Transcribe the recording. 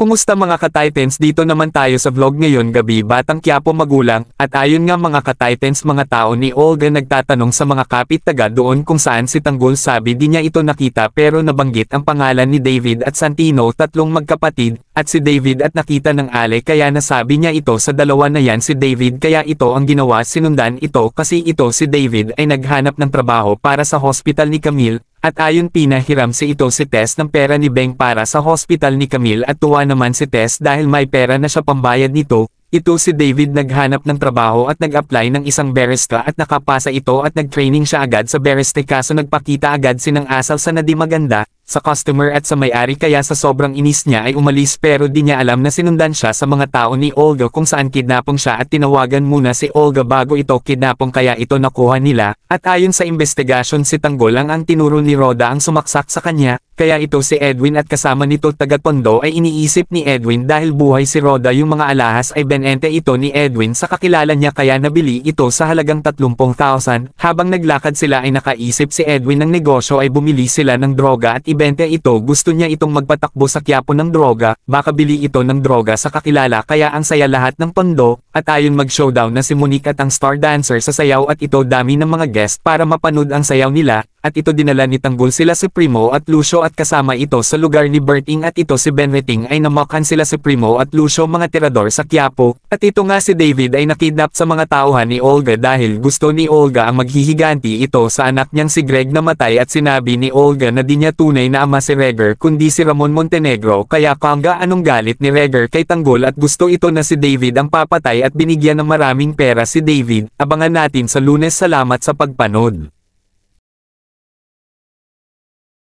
Kumusta mga ka-titans dito naman tayo sa vlog ngayon gabi batang kiapo magulang at ayon nga mga ka-titans mga tao ni Olga nagtatanong sa mga kapit taga doon kung saan si Tanggol sabi di niya ito nakita pero nabanggit ang pangalan ni David at Santino tatlong magkapatid at si David at nakita ng Ale kaya nasabi niya ito sa dalawa na yan si David kaya ito ang ginawa sinundan ito kasi ito si David ay naghanap ng trabaho para sa hospital ni Camille at ayon pinahiram si ito si Tess ng pera ni Beng para sa hospital ni Camille at tuwa naman si Tess dahil may pera na siya pambayad nito. Ito si David naghanap ng trabaho at nag-apply ng isang barista at nakapasa ito at nagtraining siya agad sa barista kaso nagpakita agad sinang asal sa na di maganda sa customer at sa may-ari kaya sa sobrang inis niya ay umalis pero di niya alam na sinundan siya sa mga tao ni Olga kung saan kidnapong siya at tinawagan muna si Olga bago ito kidnapong kaya ito nakuha nila at ayon sa investigasyon si Tanggol ang ang tinuro ni Roda ang sumaksak sa kanya kaya ito si Edwin at kasama nito taga-tondo ay iniisip ni Edwin dahil buhay si Roda yung mga alahas ay benente ito ni Edwin sa kakilala niya kaya nabili ito sa halagang 30,000 habang naglakad sila ay nakaisip si Edwin ng negosyo ay bumili sila ng droga at iba naibebenta ito gusto niya itong magpatakbo sa kyapo ng droga, baka bili ito ng droga sa kakilala kaya ang saya lahat ng pondo, at ayon mag-showdown na si Monique at ang star dancer sa sayaw at ito dami ng mga guest para mapanood ang sayaw nila, at ito dinala ni Tanggol sila si Primo at Lucio at kasama ito sa lugar ni Berting at ito si Benreting ay namakhan sila si Primo at Lucio mga tirador sa Quiapo, at ito nga si David ay nakidnap sa mga tauhan ni Olga dahil gusto ni Olga ang maghihiganti ito sa anak niyang si Greg na matay at sinabi ni Olga na di niya tunay na ama si Reger kundi si Ramon Montenegro kaya kanga anong galit ni Reger kay Tanggol at gusto ito na si David ang papatay at binigyan ng maraming pera si David, abangan natin sa lunes salamat sa pagpanood.